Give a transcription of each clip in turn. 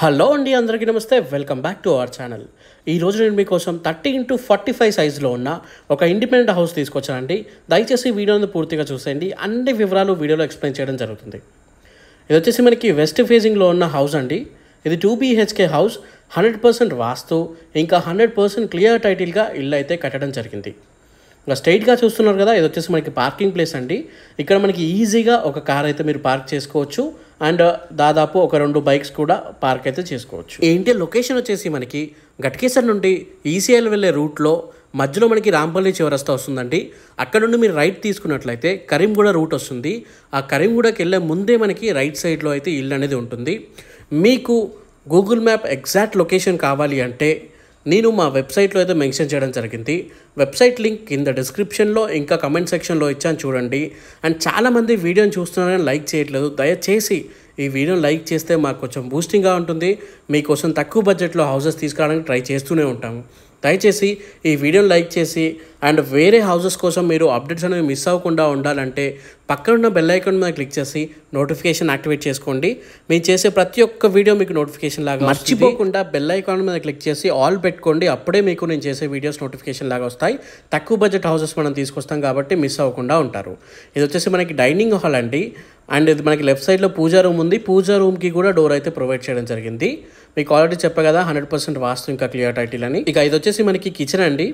hello అండి అందరికీ నమస్తే welcome back to our channel ఈరోజు నేను మీకోసం థర్టీ ఇంటూ ఫార్టీ ఫైవ్ సైజులో ఉన్న ఒక ఇండిపెండెంట్ హౌస్ తీసుకొచ్చానండి దయచేసి వీడియోని పూర్తిగా చూసేయండి అన్ని వివరాలు వీడియోలో ఎక్స్ప్లెయిన్ చేయడం జరుగుతుంది ఇది వచ్చేసి మనకి వెస్ట్ ఫేజింగ్లో ఉన్న హౌస్ అండి ఇది two BHK house hundred percent vastu ఇంకా హండ్రెడ్ పర్సెంట్ క్లియర్ టైటిల్గా ఇల్లు అయితే కట్టడం జరిగింది ఇలా స్ట్రైట్గా చూస్తున్నారు కదా ఇది వచ్చేసి మనకి పార్కింగ్ ప్లేస్ అండి ఇక్కడ మనకి ఈజీగా ఒక కార్ అయితే మీరు పార్క్ చేసుకోవచ్చు అండ్ uh, దాదాపు ఒక రెండు బైక్స్ కూడా పార్క్ అయితే చేసుకోవచ్చు ఏంటి లొకేషన్ వచ్చేసి మనకి గట్కేసర్ నుండి ఈసీఎల్ వెళ్ళే రూట్లో మధ్యలో మనకి రాంపల్లి చివరస్తా వస్తుందండి అక్కడ నుండి మీరు రైట్ తీసుకున్నట్లయితే కరీంగూడ రూట్ వస్తుంది ఆ కరీంగూడకి వెళ్ళే ముందే మనకి రైట్ సైడ్లో అయితే ఇల్లు అనేది ఉంటుంది మీకు గూగుల్ మ్యాప్ ఎగ్జాక్ట్ లొకేషన్ కావాలి అంటే నేను మా వెబ్సైట్లో అయితే మెన్షన్ చేయడం జరిగింది వెబ్సైట్ లింక్ కింద డిస్క్రిప్షన్లో ఇంకా కమెంట్ సెక్షన్లో ఇచ్చాను చూడండి అండ్ చాలామంది వీడియోని చూస్తున్నారని లైక్ చేయట్లేదు దయచేసి ఈ వీడియోని లైక్ చేస్తే మాకు కొంచెం బూస్టింగ్గా ఉంటుంది మీకోసం తక్కువ బడ్జెట్లో హౌసెస్ తీసుకురావడానికి ట్రై చేస్తూనే ఉంటాము దయచేసి ఈ వీడియోని లైక్ చేసి అండ్ వేరే హౌసెస్ కోసం మీరు అప్డేట్స్ అనేవి మిస్ అవ్వకుండా ఉండాలంటే పక్కనున్న బెల్ ఐకాన్ మీద క్లిక్ చేసి నోటిఫికేషన్ యాక్టివేట్ చేసుకోండి మేము చేసే ప్రతి ఒక్క వీడియో మీకు నోటిఫికేషన్ లాగా మర్చిపోకుండా బెల్ ఐకాన్ మీద క్లిక్ చేసి ఆల్ పెట్టుకోండి అప్పుడే మీకు నేను చేసే వీడియోస్ నోటిఫికేషన్ లాగా వస్తాయి తక్కువ బడ్జెట్ హౌసెస్ మనం తీసుకొస్తాం కాబట్టి మిస్ అవ్వకుండా ఉంటారు ఇది వచ్చేసి మనకి డైనింగ్ హాల్ అండి అండ్ ఇది మనకి లెఫ్ట్ సైడ్లో పూజా రూమ్ ఉంది పూజా రూమ్కి కూడా డోర్ అయితే ప్రొవైడ్ చేయడం జరిగింది మీకు ఆల్రెడీ చెప్పా కదా హండ్రెడ్ పర్సెంట్ వాస్తు ఇంకా క్లియర్ టైటిల్ అని ఇక ఇది వచ్చేసి మనకి కిచెన్ అండి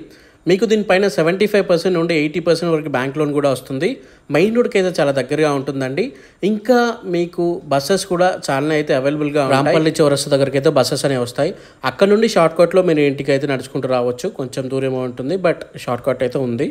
మీకు దీనిపైన సెవెంటీ ఫైవ్ పర్సెంట్ నుండి ఎయిటీ పర్సెంట్ వరకు బ్యాంక్ లోన్ కూడా వస్తుంది మెయిన్ రోడ్కి అయితే చాలా దగ్గరగా ఉంటుందండి ఇంకా మీకు బస్సెస్ కూడా చాలా అయితే అవైలబుల్గా రాంపల్లి చౌరస్తా దగ్గరికి అయితే బస్సెస్ అనేవి వస్తాయి అక్కడ నుండి షార్ట్ కట్లో మీరు ఇంటికి అయితే నడుచుకుంటూ రావచ్చు కొంచెం దూరంగా ఉంటుంది బట్ షార్ట్ కట్ అయితే ఉంది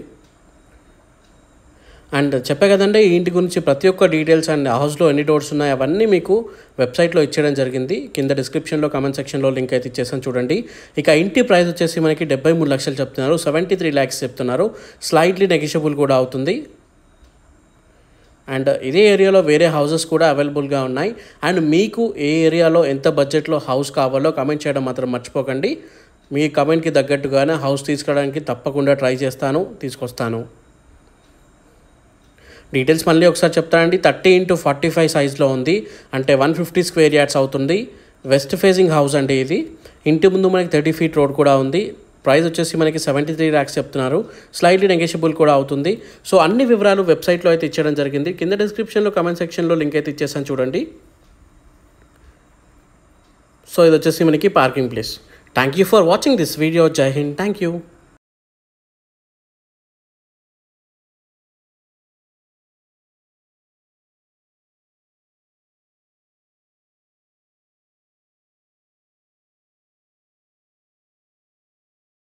అండ్ చెప్పే కదండి ఈ ఇంటి గురించి ప్రతి ఒక్క డీటెయిల్స్ అండ్ హౌస్లో ఎన్ని డోర్స్ ఉన్నాయి అవన్నీ మీకు వెబ్సైట్లో ఇచ్చేయడం జరిగింది కింద డిస్క్రిప్షన్లో కామెంట్ సెక్షన్లో లింక్ అయితే ఇచ్చేసాను చూడండి ఇక ఇంటి ప్రైస్ వచ్చేసి మనకి డెబ్బై మూడు లక్షలు చెప్తున్నారు సెవెంటీ త్రీ ల్యాక్స్ చెప్తున్నారు స్లైట్లీ నెగిషియబుల్ కూడా అవుతుంది అండ్ ఇదే ఏరియాలో వేరే హౌసెస్ కూడా అవైలబుల్గా ఉన్నాయి అండ్ మీకు ఏ ఏరియాలో ఎంత బడ్జెట్లో హౌస్ కావాలో కమెంట్ చేయడం మాత్రం మర్చిపోకండి మీ కమెంట్కి తగ్గట్టుగానే హౌస్ తీసుకోవడానికి తప్పకుండా ట్రై చేస్తాను తీసుకొస్తాను డీటెయిల్స్ మళ్ళీ ఒకసారి చెప్తానండి థర్టీ ఇంటూ ఫార్టీ ఫైవ్ సైజ్లో ఉంది అంటే వన్ ఫిఫ్టీ స్క్వేర్ యార్డ్స్ అవుతుంది వెస్ట్ ఫేసింగ్ హౌస్ అండి ఇది ఇంటి ముందు మనకి థర్టీ ఫీట్ రోడ్ కూడా ఉంది ప్రైస్ వచ్చేసి మనకి సెవెంటీ త్రీ ర్యాక్స్ చెప్తున్నారు స్లైడ్లీ నెగెషియబుల్ కూడా అవుతుంది సో అన్ని వివరాలు వెబ్సైట్లో అయితే ఇచ్చడం జరిగింది కింద డిస్క్రిప్షన్లో కమెంట్ సెక్షన్లో లింక్ అయితే ఇచ్చేసాను చూడండి సో ఇది వచ్చేసి మనకి parking place thank you for watching this video Jai Hind thank you